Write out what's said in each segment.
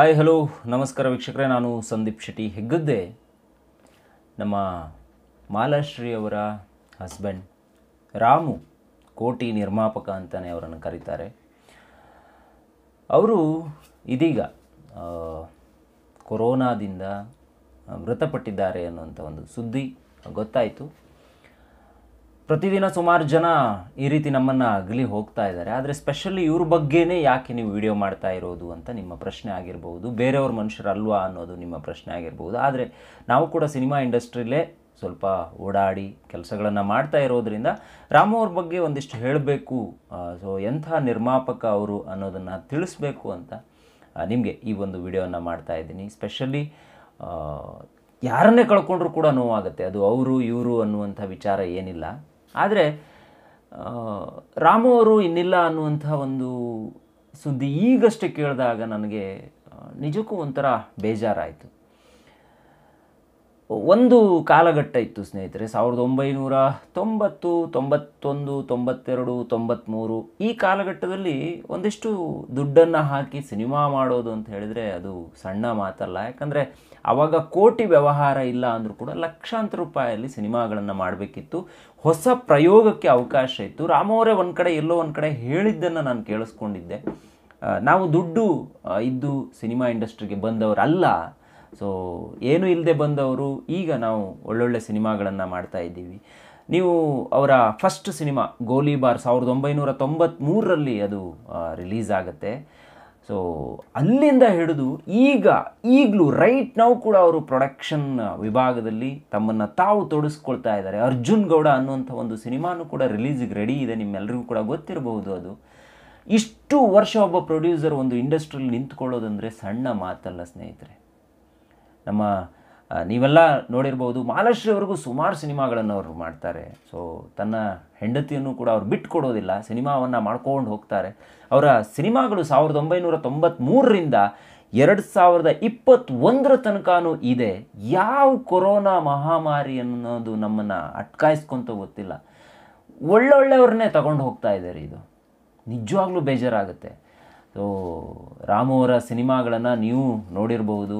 hi hello ನಮಸ್ಕಾರ ವೀಕ್ಷಕರೇ ನಾನು ಸಂದೀಪ್ ಶೆಟ್ಟಿ ಹೆಗ್ಗದ್ದೆ ನಮ್ಮ ಮಾಲಾಶ್ರೀ ಅವರ ಹಸ್ಬೆಂಡ್ ರಾಮು ಕೋಟಿ ನಿರ್ಮಾಪಕ ಅಂತಲೇ ಅವರನ್ನು ಕರೀತಾರೆ ಅವರು ಇದೀಗ ಕೊರೋನಾದಿಂದ ಮೃತಪಟ್ಟಿದ್ದಾರೆ ಅನ್ನುವಂಥ ಒಂದು ಸುದ್ದಿ ಗೊತ್ತಾಯಿತು ಪ್ರತಿದಿನ ಸುಮಾರು ಜನ ಈ ರೀತಿ ನಮ್ಮನ್ನು ಅಗಲಿ ಹೋಗ್ತಾ ಇದ್ದಾರೆ ಆದರೆ ಸ್ಪೆಷಲಿ ಇವ್ರ ಬಗ್ಗೆನೇ ಯಾಕೆ ನೀವು ವಿಡಿಯೋ ಮಾಡ್ತಾ ಇರೋದು ಅಂತ ನಿಮ್ಮ ಪ್ರಶ್ನೆ ಆಗಿರ್ಬೋದು ಬೇರೆಯವ್ರ ಮನುಷ್ಯರಲ್ವಾ ಅನ್ನೋದು ನಿಮ್ಮ ಪ್ರಶ್ನೆ ಆಗಿರ್ಬೋದು ಆದರೆ ನಾವು ಕೂಡ ಸಿನಿಮಾ ಇಂಡಸ್ಟ್ರಿಲೇ ಸ್ವಲ್ಪ ಓಡಾಡಿ ಕೆಲಸಗಳನ್ನು ಮಾಡ್ತಾ ಇರೋದರಿಂದ ರಾಮು ಅವ್ರ ಬಗ್ಗೆ ಒಂದಿಷ್ಟು ಹೇಳಬೇಕು ಸೊ ಎಂಥ ನಿರ್ಮಾಪಕ ಅವರು ಅನ್ನೋದನ್ನು ತಿಳಿಸ್ಬೇಕು ಅಂತ ನಿಮಗೆ ಈ ಒಂದು ವಿಡಿಯೋವನ್ನು ಮಾಡ್ತಾ ಇದ್ದೀನಿ ಸ್ಪೆಷಲಿ ಯಾರನ್ನೇ ಕಳ್ಕೊಂಡ್ರೂ ಕೂಡ ನೋವಾಗುತ್ತೆ ಅದು ಅವರು ಇವರು ಅನ್ನುವಂಥ ವಿಚಾರ ಏನಿಲ್ಲ ಆದರೆ ರಾಮು ಅವರು ಇನ್ನಿಲ್ಲ ಅನ್ನುವಂಥ ಒಂದು ಸುದ್ದಿ ಈಗಷ್ಟೇ ಕೇಳಿದಾಗ ನನಗೆ ನಿಜಕ್ಕೂ ಒಂಥರ ಬೇಜಾರಾಯಿತು ಒಂದು ಕಾಲಘಟ್ಟ ಇತ್ತು ಸ್ನೇಹಿತರೆ ಸಾವಿರದ ಒಂಬೈನೂರ ತೊಂಬತ್ತು ತೊಂಬತ್ತೊಂದು ತೊಂಬತ್ತೆರಡು ತೊಂಬತ್ತ್ಮೂರು ಈ ಕಾಲಘಟ್ಟದಲ್ಲಿ ಒಂದಿಷ್ಟು ದುಡ್ಡನ್ನು ಹಾಕಿ ಸಿನಿಮಾ ಮಾಡೋದು ಅಂತ ಹೇಳಿದರೆ ಅದು ಸಣ್ಣ ಮಾತಲ್ಲ ಯಾಕಂದರೆ ಆವಾಗ ಕೋಟಿ ವ್ಯವಹಾರ ಇಲ್ಲ ಅಂದರೂ ಕೂಡ ಲಕ್ಷಾಂತರ ರೂಪಾಯಲ್ಲಿ ಸಿನಿಮಾಗಳನ್ನು ಮಾಡಬೇಕಿತ್ತು ಹೊಸ ಪ್ರಯೋಗಕ್ಕೆ ಅವಕಾಶ ಇತ್ತು ರಾಮವರೇ ಒಂದು ಕಡೆ ಎಲ್ಲೋ ಒಂದು ಕಡೆ ಹೇಳಿದ್ದನ್ನು ನಾನು ಕೇಳಿಸ್ಕೊಂಡಿದ್ದೆ ನಾವು ದುಡ್ಡು ಇದ್ದು ಸಿನಿಮಾ ಇಂಡಸ್ಟ್ರಿಗೆ ಬಂದವರಲ್ಲ ಸೊ ಏನೂ ಇಲ್ಲದೆ ಬಂದವರು ಈಗ ನಾವು ಒಳ್ಳೊಳ್ಳೆ ಸಿನಿಮಾಗಳನ್ನು ಮಾಡ್ತಾ ಇದ್ದೀವಿ ನೀವು ಅವರ ಫಸ್ಟ್ ಸಿನಿಮಾ ಗೋಲಿಬಾರ್ ಸಾವಿರದ ಒಂಬೈನೂರ ತೊಂಬತ್ತ್ಮೂರರಲ್ಲಿ ಅದು ರಿಲೀಸ್ ಆಗುತ್ತೆ ಸೊ ಅಲ್ಲಿಂದ ಹಿಡಿದು ಈಗ ಈಗಲೂ ರೈಟ್ ನಾವು ಕೂಡ ಅವರು ಪ್ರೊಡಕ್ಷನ್ ವಿಭಾಗದಲ್ಲಿ ತಮ್ಮನ್ನು ತಾವು ತೊಡಸ್ಕೊಳ್ತಾ ಇದ್ದಾರೆ ಅರ್ಜುನ್ ಗೌಡ ಅನ್ನುವಂಥ ಒಂದು ಸಿನಿಮಾನೂ ಕೂಡ ರಿಲೀಸಿಗೆ ರೆಡಿ ಇದೆ ನಿಮ್ಮೆಲ್ಲರಿಗೂ ಕೂಡ ಗೊತ್ತಿರಬಹುದು ಅದು ಇಷ್ಟು ವರ್ಷ ಒಬ್ಬ ಪ್ರೊಡ್ಯೂಸರ್ ಒಂದು ಇಂಡಸ್ಟ್ರಿಯಲ್ಲಿ ನಿಂತ್ಕೊಳ್ಳೋದಂದರೆ ಸಣ್ಣ ಮಾತಲ್ಲ ಸ್ನೇಹಿತರೆ ನಮ್ಮ ನೀವೆಲ್ಲ ನೋಡಿರ್ಬೋದು ಮಾಲಶ್ರೀವರೆಗೂ ಸುಮಾರು ಸಿನಿಮಾಗಳನ್ನು ಅವರು ಮಾಡ್ತಾರೆ ಸೊ ತನ್ನ ಹೆಂಡತಿಯನ್ನು ಕೂಡ ಅವ್ರು ಬಿಟ್ಟು ಕೊಡೋದಿಲ್ಲ ಸಿನಿಮಾವನ್ನು ಮಾಡ್ಕೊಂಡು ಹೋಗ್ತಾರೆ ಅವರ ಸಿನಿಮಾಗಳು ಸಾವಿರದ ಒಂಬೈನೂರ ತೊಂಬತ್ತ್ಮೂರರಿಂದ ಎರಡು ಸಾವಿರದ ಇಪ್ಪತ್ತೊಂದರ ತನಕನೂ ಇದೆ ಯಾವ ಕೊರೋನಾ ಮಹಾಮಾರಿ ಅನ್ನೋದು ನಮ್ಮನ್ನು ಅಟ್ಕಾಯಿಸ್ಕೊಂತ ಗೊತ್ತಿಲ್ಲ ಒಳ್ಳೊಳ್ಳೆಯವ್ರನ್ನೇ ತಗೊಂಡು ಹೋಗ್ತಾ ಇದ್ದಾರೆ ಇದು ನಿಜವಾಗ್ಲೂ ಬೇಜಾರಾಗುತ್ತೆ ಸೊ ರಾಮು ಅವರ ಸಿನಿಮಾಗಳನ್ನು ನೀವು ನೋಡಿರ್ಬೋದು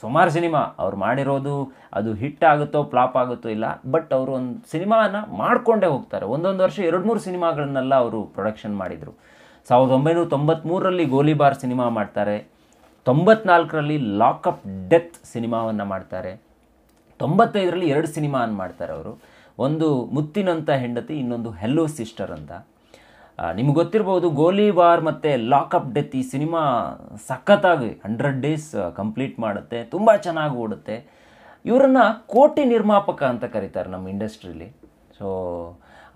ಸುಮಾರು ಸಿನಿಮಾ ಅವ್ರು ಮಾಡಿರೋದು ಅದು ಹಿಟ್ ಆಗುತ್ತೋ ಫ್ಲಾಪ್ ಆಗುತ್ತೋ ಇಲ್ಲ ಬಟ್ ಅವರು ಒಂದು ಸಿನಿಮಾನ ಮಾಡಿಕೊಂಡೇ ಹೋಗ್ತಾರೆ ಒಂದೊಂದು ವರ್ಷ ಎರಡು ಮೂರು ಸಿನಿಮಾಗಳನ್ನೆಲ್ಲ ಅವರು ಪ್ರೊಡಕ್ಷನ್ ಮಾಡಿದರು ಸಾವಿರದ ಒಂಬೈನೂರ ತೊಂಬತ್ತ್ಮೂರರಲ್ಲಿ ಗೋಲಿಬಾರ್ ಸಿನಿಮಾ ಮಾಡ್ತಾರೆ ತೊಂಬತ್ನಾಲ್ಕರಲ್ಲಿ ಲಾಕಪ್ ಡೆತ್ ಸಿನಿಮಾವನ್ನು ಮಾಡ್ತಾರೆ ತೊಂಬತ್ತೈದರಲ್ಲಿ ಎರಡು ಸಿನಿಮಾನ ಮಾಡ್ತಾರೆ ಅವರು ಒಂದು ಮುತ್ತಿನಂಥ ಹೆಂಡತಿ ಇನ್ನೊಂದು ಹೆಲ್ಲೋ ಸಿಸ್ಟರ್ ಅಂತ ನಿಮ್ಗೆ ಗೊತ್ತಿರ್ಬೋದು ಗೋಲಿ ವಾರ್ ಮತ್ತು ಲಾಕಪ್ ಡೆತ್ ಈ ಸಿನಿಮಾ ಸಖತ್ತಾಗಿ ಹಂಡ್ರೆಡ್ ಡೇಸ್ ಕಂಪ್ಲೀಟ್ ಮಾಡುತ್ತೆ ತುಂಬ ಚೆನ್ನಾಗಿ ಓಡುತ್ತೆ ಇವರನ್ನು ಕೋಟಿ ನಿರ್ಮಾಪಕ ಅಂತ ಕರೀತಾರೆ ನಮ್ಮ ಇಂಡಸ್ಟ್ರೀಲಿ ಸೊ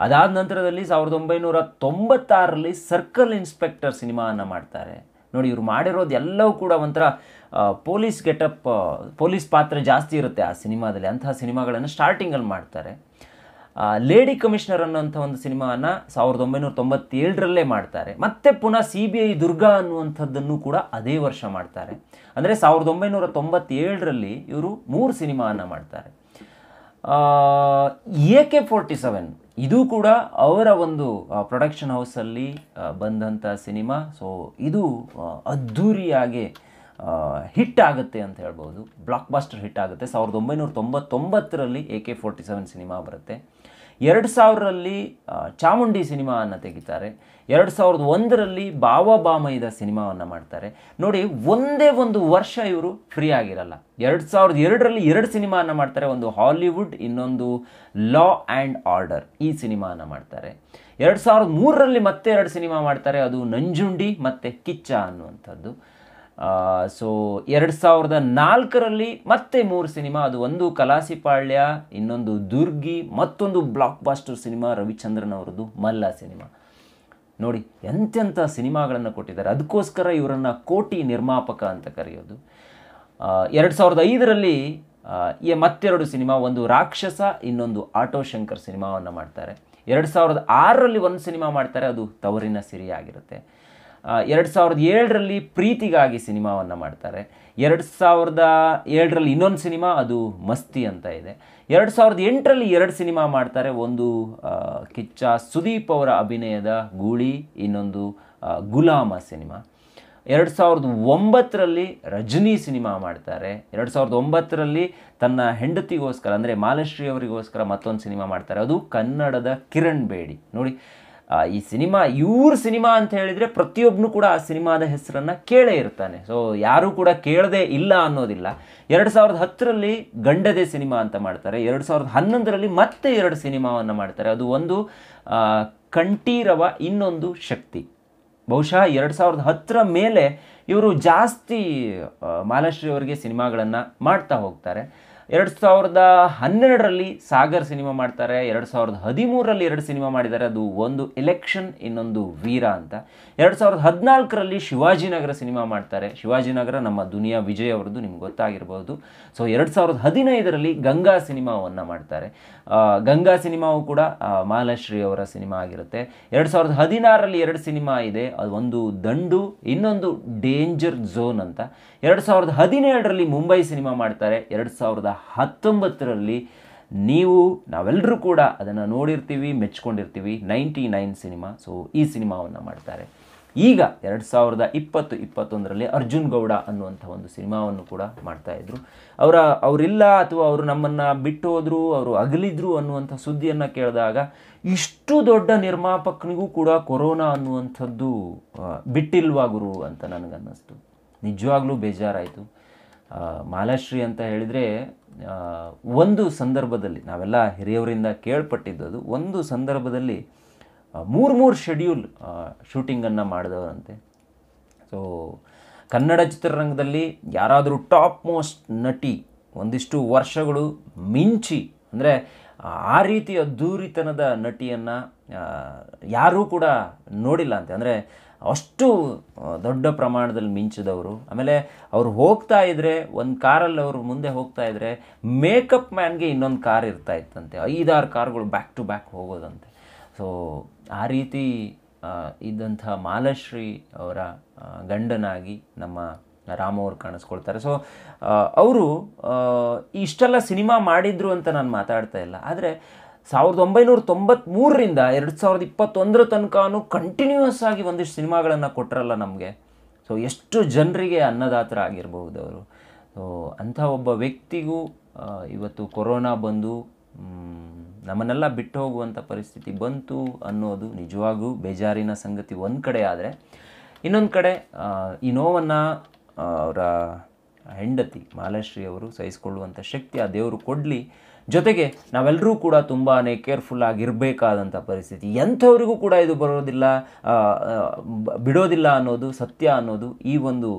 ಅದಾದ ನಂತರದಲ್ಲಿ ಸಾವಿರದ ಒಂಬೈನೂರ ತೊಂಬತ್ತಾರರಲ್ಲಿ ಸರ್ಕಲ್ ಇನ್ಸ್ಪೆಕ್ಟರ್ ಸಿನಿಮಾವನ್ನು ಮಾಡ್ತಾರೆ ನೋಡಿ ಇವರು ಮಾಡಿರೋದು ಎಲ್ಲವೂ ಕೂಡ ಒಂಥರ ಪೊಲೀಸ್ ಗೆಟಪ್ ಪೊಲೀಸ್ ಪಾತ್ರ ಜಾಸ್ತಿ ಇರುತ್ತೆ ಆ ಸಿನಿಮಾದಲ್ಲಿ ಅಂತಹ ಸಿನಿಮಾಗಳನ್ನು ಸ್ಟಾರ್ಟಿಂಗಲ್ಲಿ ಮಾಡ್ತಾರೆ ಲೇಡಿ ಕಮಿಷನರ್ ಅನ್ನುವಂಥ ಒಂದು ಸಿನಿಮಾನ ಸಾವಿರದ ಒಂಬೈನೂರ ತೊಂಬತ್ತೇಳರಲ್ಲೇ ಮಾಡ್ತಾರೆ ಮತ್ತೆ ಪುನಃ ಸಿ ಬಿ ಐ ದುರ್ಗಾ ಅನ್ನುವಂಥದ್ದನ್ನು ಕೂಡ ಅದೇ ವರ್ಷ ಮಾಡ್ತಾರೆ ಅಂದರೆ ಸಾವಿರದ ಒಂಬೈನೂರ ತೊಂಬತ್ತೇಳರಲ್ಲಿ ಇವರು ಮೂರು ಸಿನಿಮಾನ ಮಾಡ್ತಾರೆ ಎ ಕೆ ಫೋರ್ಟಿ ಸೆವೆನ್ ಇದು ಕೂಡ ಅವರ ಒಂದು ಪ್ರೊಡಕ್ಷನ್ ಹೌಸಲ್ಲಿ ಬಂದಂಥ ಸಿನಿಮಾ ಸೊ ಇದು ಅದ್ಧೂರಿಯಾಗಿ ಹಿಟ್ ಆಗುತ್ತೆ ಅಂತ ಹೇಳ್ಬೋದು ಬ್ಲಾಕ್ ಬಾಸ್ಟರ್ ಹಿಟ್ ಆಗುತ್ತೆ ಸಾವಿರದ ಒಂಬೈನೂರ ತೊಂಬತ್ತೊಂಬತ್ತರಲ್ಲಿ A K forty seven cinema ಬರುತ್ತೆ ಎರಡು ಸಾವಿರರಲ್ಲಿ ಚಾಮುಂಡಿ ಸಿನಿಮಾವನ್ನು ತೆಗಿತಾರೆ ಎರಡು ಸಾವಿರದ ಒಂದರಲ್ಲಿ ಭಾವಭಾಮಯದ ಸಿನಿಮಾವನ್ನು ಮಾಡ್ತಾರೆ ನೋಡಿ ಒಂದೇ ಒಂದು ವರ್ಷ ಇವರು ಫ್ರೀ ಆಗಿರಲ್ಲ ಎರಡು ಸಾವಿರದ ಎರಡರಲ್ಲಿ ಎರಡು ಸಿನಿಮಾನ ಮಾಡ್ತಾರೆ ಒಂದು ಹಾಲಿವುಡ್ ಇನ್ನೊಂದು ಲಾ ಆ್ಯಂಡ್ ಆರ್ಡರ್ ಈ ಸಿನಿಮಾನ ಮಾಡ್ತಾರೆ ಎರಡು ಸಾವಿರದ ಮೂರರಲ್ಲಿ ಮತ್ತೆ ಎರಡು ಸಿನಿಮಾ ಮಾಡ್ತಾರೆ ಅದು ನಂಜುಂಡಿ ಮತ್ತು ಕಿಚ್ಚ ಅನ್ನುವಂಥದ್ದು ಸೊ ಎರಡು ಸಾವಿರದ ನಾಲ್ಕರಲ್ಲಿ ಮತ್ತೆ ಮೂರು ಸಿನಿಮಾ ಅದು ಒಂದು ಕಲಾಸಿಪಾಳ್ಯ ಇನ್ನೊಂದು ದುರ್ಗಿ ಮತ್ತೊಂದು ಬ್ಲಾಕ್ ಬಾಸ್ಟರ್ ಸಿನಿಮಾ ರವಿಚಂದ್ರನ್ ಅವರದ್ದು ಮಲ್ಲ ಸಿನಿಮಾ ನೋಡಿ ಎಂತೆಂಥ ಸಿನಿಮಾಗಳನ್ನು ಕೊಟ್ಟಿದ್ದಾರೆ ಅದಕ್ಕೋಸ್ಕರ ಇವರನ್ನು ಕೋಟಿ ನಿರ್ಮಾಪಕ ಅಂತ ಕರೆಯೋದು ಎರಡು ಸಾವಿರದ ಐದರಲ್ಲಿ ಮತ್ತೆರಡು ಸಿನಿಮಾ ಒಂದು ರಾಕ್ಷಸ ಇನ್ನೊಂದು ಆಟೋ ಶಂಕರ್ ಸಿನಿಮಾವನ್ನು ಮಾಡ್ತಾರೆ ಎರಡು ಸಾವಿರದ ಆರರಲ್ಲಿ ಒಂದು ಸಿನಿಮಾ ಮಾಡ್ತಾರೆ ಅದು ತವರಿನ ಸಿರಿಯಾಗಿರುತ್ತೆ ಎರಡು ಸಾವಿರದ ಏಳರಲ್ಲಿ ಪ್ರೀತಿಗಾಗಿ ಸಿನಿಮಾವನ್ನು ಮಾಡ್ತಾರೆ ಎರಡು ಸಾವಿರದ ಏಳರಲ್ಲಿ ಇನ್ನೊಂದು ಸಿನಿಮಾ ಅದು ಮಸ್ತಿ ಅಂತ ಇದೆ ಎರಡು ಸಾವಿರದ ಎಂಟರಲ್ಲಿ ಎರಡು ಸಿನಿಮಾ ಮಾಡ್ತಾರೆ ಒಂದು ಕಿಚ್ಚ ಸುದೀಪ್ ಅವರ ಅಭಿನಯದ ಗೂಳಿ ಇನ್ನೊಂದು ಗುಲಾಮ ಸಿನಿಮಾ ಎರಡು ಸಾವಿರದ ಒಂಬತ್ತರಲ್ಲಿ ರಜನಿ ಸಿನಿಮಾ ಮಾಡ್ತಾರೆ ಎರಡು ಸಾವಿರದ ಒಂಬತ್ತರಲ್ಲಿ ತನ್ನ ಹೆಂಡತಿಗೋಸ್ಕರ ಅಂದರೆ ಮಾಲಶ್ರೀ ಅವರಿಗೋಸ್ಕರ ಮತ್ತೊಂದು ಸಿನಿಮಾ ಮಾಡ್ತಾರೆ ಅದು ಕನ್ನಡದ ಕಿರಣ್ ಬೇಡಿ ನೋಡಿ ಈ ಸಿನಿಮಾ ಇವ್ರ ಸಿನಿಮಾ ಅಂತ ಹೇಳಿದರೆ ಪ್ರತಿಯೊಬ್ಬನು ಕೂಡ ಆ ಸಿನಿಮಾದ ಹೆಸರನ್ನು ಕೇಳೇ ಇರ್ತಾನೆ ಸೊ ಯಾರೂ ಕೂಡ ಕೇಳದೇ ಇಲ್ಲ ಅನ್ನೋದಿಲ್ಲ ಎರಡು ಸಾವಿರದ ಹತ್ತರಲ್ಲಿ ಗಂಡದೆ ಸಿನಿಮಾ ಅಂತ ಮಾಡ್ತಾರೆ ಎರಡು ಸಾವಿರದ ಹನ್ನೊಂದರಲ್ಲಿ ಮತ್ತೆ ಎರಡು ಸಿನಿಮಾವನ್ನು ಮಾಡ್ತಾರೆ ಅದು ಒಂದು ಕಂಠೀರವ ಇನ್ನೊಂದು ಶಕ್ತಿ ಬಹುಶಃ ಎರಡು ಸಾವಿರದ ಹತ್ತರ ಮೇಲೆ ಇವರು ಜಾಸ್ತಿ ಮಾಲಾಶ್ರೀ ಅವರಿಗೆ ಸಿನಿಮಾಗಳನ್ನು ಮಾಡ್ತಾ ಹೋಗ್ತಾರೆ ಎರಡು ಸಾವಿರದ ಹನ್ನೆರಡರಲ್ಲಿ ಸಾಗರ್ ಸಿನಿಮಾ ಮಾಡ್ತಾರೆ ಎರಡು ಸಾವಿರದ ಹದಿಮೂರರಲ್ಲಿ ಎರಡು ಸಿನಿಮಾ ಮಾಡಿದ್ದಾರೆ ಅದು ಒಂದು ಎಲೆಕ್ಷನ್ ಇನ್ನೊಂದು ವೀರ ಅಂತ ಎರಡು ಸಾವಿರದ ಹದಿನಾಲ್ಕರಲ್ಲಿ ಶಿವಾಜಿನಗರ ಸಿನಿಮಾ ಮಾಡ್ತಾರೆ ಶಿವಾಜಿನಗರ ನಮ್ಮ ದುನಿಯಾ ವಿಜಯ್ ಅವರದ್ದು ನಿಮ್ಗೆ ಗೊತ್ತಾಗಿರ್ಬೋದು ಸೊ ಎರಡು ಸಾವಿರದ ಹದಿನೈದರಲ್ಲಿ ಗಂಗಾ ಸಿನಿಮಾವನ್ನು ಮಾಡ್ತಾರೆ ಗಂಗಾ ಸಿನಿಮಾವು ಕೂಡ ಮಹಾಲಶ್ರೀ ಅವರ ಸಿನಿಮಾ ಆಗಿರುತ್ತೆ ಎರಡು ಸಾವಿರದ ಹದಿನಾರರಲ್ಲಿ ಎರಡು ಸಿನಿಮಾ ಇದೆ ಅದು ಒಂದು ದಂಡು ಇನ್ನೊಂದು ಡೇಂಜರ್ ಝೋನ್ ಅಂತ ಎರಡು ಸಾವಿರದ ಹದಿನೇಳರಲ್ಲಿ ಮುಂಬೈ ಸಿನಿಮಾ ಮಾಡ್ತಾರೆ ಎರಡು ಸಾವಿರದ ಹತ್ತೊಂಬತ್ತರಲ್ಲಿ ನೀವು ನಾವೆಲ್ಲರೂ ಕೂಡ ಅದನ್ನು ನೋಡಿರ್ತೀವಿ ಮೆಚ್ಕೊಂಡಿರ್ತೀವಿ ನೈಂಟಿ ನೈನ್ ಸಿನಿಮಾ ಸೊ ಈ ಸಿನಿಮಾವನ್ನು ಮಾಡ್ತಾರೆ ಈಗ ಎರಡು ಸಾವಿರದ ಇಪ್ಪತ್ತು ಇಪ್ಪತ್ತೊಂದರಲ್ಲಿ ಅರ್ಜುನ್ ಗೌಡ ಅನ್ನುವಂಥ ಒಂದು ಸಿನಿಮಾವನ್ನು ಕೂಡ ಮಾಡ್ತಾಯಿದ್ರು ಅವರ ಅವರಿಲ್ಲ ಅಥವಾ ಅವರು ನಮ್ಮನ್ನು ಬಿಟ್ಟು ಹೋದರು ಅವರು ಅಗಲಿದ್ರು ಅನ್ನುವಂಥ ಸುದ್ದಿಯನ್ನು ಕೇಳಿದಾಗ ಇಷ್ಟು ದೊಡ್ಡ ನಿರ್ಮಾಪಕನಿಗೂ ಕೂಡ ಕೊರೋನಾ ಅನ್ನುವಂಥದ್ದು ಬಿಟ್ಟಿಲ್ವಾ ಗುರು ಅಂತ ನನಗನ್ನಿಸ್ತು ನಿಜವಾಗ್ಲೂ ಬೇಜಾರಾಯಿತು ಮಾಲಾಶ್ರೀ ಅಂತ ಹೇಳಿದರೆ ಒಂದು ಸಂದರ್ಭದಲ್ಲಿ ನಾವೆಲ್ಲ ಹಿರಿಯವರಿಂದ ಕೇಳ್ಪಟ್ಟಿದ್ದದು ಒಂದು ಸಂದರ್ಭದಲ್ಲಿ ಮೂರು ಮೂರು ಶೆಡ್ಯೂಲ್ ಶೂಟಿಂಗನ್ನು ಮಾಡಿದವರಂತೆ ಸೊ ಕನ್ನಡ ಚಿತ್ರರಂಗದಲ್ಲಿ ಯಾರಾದರೂ ಟಾಪ್ ಮೋಸ್ಟ್ ನಟಿ ಒಂದಿಷ್ಟು ವರ್ಷಗಳು ಮಿಂಚಿ ಅಂದರೆ ಆ ರೀತಿಯ ದೂರಿತನದ ನಟಿಯನ್ನು ಯಾರೂ ಕೂಡ ನೋಡಿಲ್ಲ ಅಂತೆ ಅಂದರೆ ಅಷ್ಟು ದೊಡ್ಡ ಪ್ರಮಾಣದಲ್ಲಿ ಮಿಂಚಿದವರು ಆಮೇಲೆ ಅವ್ರು ಹೋಗ್ತಾ ಇದ್ರೆ ಒಂದು ಕಾರಲ್ಲಿ ಅವರು ಮುಂದೆ ಹೋಗ್ತಾ ಇದ್ರೆ ಮೇಕಪ್ ಮ್ಯಾನ್ಗೆ ಇನ್ನೊಂದು ಕಾರ್ ಇರ್ತಾ ಇತ್ತಂತೆ ಐದಾರು ಕಾರ್ಗಳು ಬ್ಯಾಕ್ ಟು ಬ್ಯಾಕ್ ಹೋಗೋದಂತೆ ಸೊ ಆ ರೀತಿ ಇದ್ದಂಥ ಮಾಲಶ್ರೀ ಅವರ ಗಂಡನಾಗಿ ನಮ್ಮ ರಾಮ ಅವರು ಕಾಣಿಸ್ಕೊಳ್ತಾರೆ ಸೊ ಅವರು ಇಷ್ಟೆಲ್ಲ ಸಿನಿಮಾ ಮಾಡಿದ್ರು ಅಂತ ನಾನು ಮಾತಾಡ್ತಾ ಇಲ್ಲ ಆದರೆ ಸಾವಿರದ ಒಂಬೈನೂರ ತೊಂಬತ್ತ್ಮೂರರಿಂದ ಎರಡು ಸಾವಿರದ ಇಪ್ಪತ್ತೊಂದರ ತನಕನು ಕಂಟಿನ್ಯೂಯಸ್ ಆಗಿ ಒಂದಿಷ್ಟು ಸಿನಿಮಾಗಳನ್ನು ಕೊಟ್ಟರಲ್ಲ ನಮಗೆ ಸೊ ಎಷ್ಟು ಜನರಿಗೆ ಅನ್ನದಾತರ ಆಗಿರಬಹುದು ಅವರು ಸೊ ಅಂಥ ಒಬ್ಬ ವ್ಯಕ್ತಿಗೂ ಇವತ್ತು ಕೊರೋನಾ ಬಂದು ನಮ್ಮನ್ನೆಲ್ಲ ಬಿಟ್ಟು ಹೋಗುವಂಥ ಪರಿಸ್ಥಿತಿ ಬಂತು ಅನ್ನೋದು ನಿಜವಾಗೂ ಬೇಜಾರಿನ ಸಂಗತಿ ಒಂದು ಕಡೆ ಆದರೆ ಇನ್ನೊಂದು ಕಡೆ ಈ ನೋವನ್ನು ಅವರ ಹೆಂಡತಿ ಮಾಲಶ್ರೀ ಅವರು ಸಹಿಸಿಕೊಳ್ಳುವಂಥ ಶಕ್ತಿ ಆ ದೇವರು ಕೊಡಲಿ ಜೊತೆಗೆ ನಾವೆಲ್ಲರೂ ಕೂಡ ತುಂಬಾ ಕೇರ್ಫುಲ್ ಆಗಿರಬೇಕಾದಂಥ ಪರಿಸ್ಥಿತಿ ಎಂಥವ್ರಿಗೂ ಕೂಡ ಇದು ಬರೋದಿಲ್ಲ ಬಿಡೋದಿಲ್ಲ ಅನ್ನೋದು ಸತ್ಯ ಅನ್ನೋದು ಈ ಒಂದು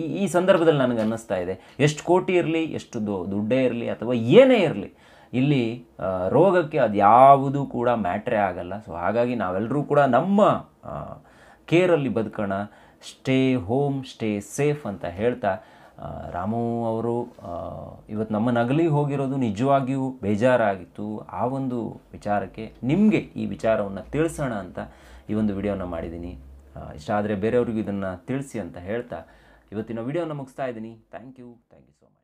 ಈ ಈ ಸಂದರ್ಭದಲ್ಲಿ ನನಗೆ ಅನ್ನಿಸ್ತಾ ಇದೆ ಎಷ್ಟು ಕೋಟಿ ಇರಲಿ ಎಷ್ಟು ದುಡ್ಡೇ ಇರಲಿ ಅಥವಾ ಏನೇ ಇರಲಿ ಇಲ್ಲಿ ರೋಗಕ್ಕೆ ಅದು ಯಾವುದೂ ಕೂಡ ಮ್ಯಾಟ್ರೇ ಆಗಲ್ಲ ಸೊ ಹಾಗಾಗಿ ನಾವೆಲ್ಲರೂ ಕೂಡ ನಮ್ಮ ಕೇರಲ್ಲಿ ಬದುಕೋಣ ಸ್ಟೇ ಹೋಮ್ ಸ್ಟೇ ಸೇಫ್ ಅಂತ ಹೇಳ್ತಾ ರಾಮು ಅವರು ಇವತ್ತು ನಮ್ಮ ನಗಲಿ ಹೋಗಿರೋದು ನಿಜವಾಗಿಯೂ ಬೇಜಾರಾಗಿತ್ತು ಆ ಒಂದು ವಿಚಾರಕ್ಕೆ ನಿಮಗೆ ಈ ವಿಚಾರವನ್ನು ತಿಳಿಸೋಣ ಅಂತ ಈ ಒಂದು ವಿಡಿಯೋನ ಮಾಡಿದ್ದೀನಿ ಇಷ್ಟ ಆದರೆ ಬೇರೆಯವ್ರಿಗೂ ಇದನ್ನು ತಿಳಿಸಿ ಅಂತ ಹೇಳ್ತಾ ಇವತ್ತಿನ ವಿಡಿಯೋನ ಮುಗಿಸ್ತಾ ಇದ್ದೀನಿ thank you thank you so much